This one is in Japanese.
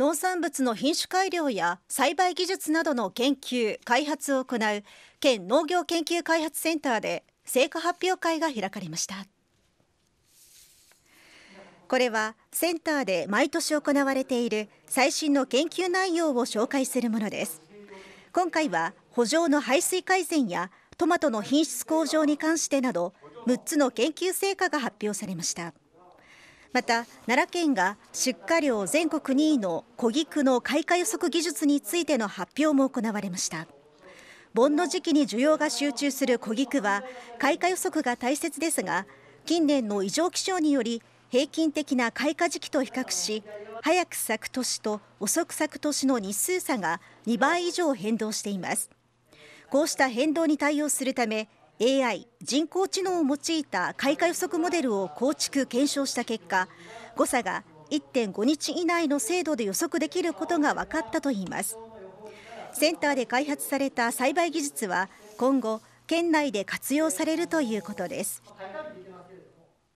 農産物の品種改良や栽培技術などの研究開発を行う県農業研究開発センターで成果発表会が開かれましたこれはセンターで毎年行われている最新の研究内容を紹介するものです今回は補助の排水改善やトマトの品質向上に関してなど6つの研究成果が発表されました。また奈良県が出荷量全国2位の小菊の開花予測技術についての発表も行われました盆の時期に需要が集中する小菊は開花予測が大切ですが近年の異常気象により平均的な開花時期と比較し早く咲く年と遅く咲く年の日数差が2倍以上変動していますこうした変動に対応するため AI 人工知能を用いた開花予測モデルを構築検証した結果誤差が1.5日以内の精度で予測できることが分かったといいますセンターで開発された栽培技術は今後県内で活用されるということです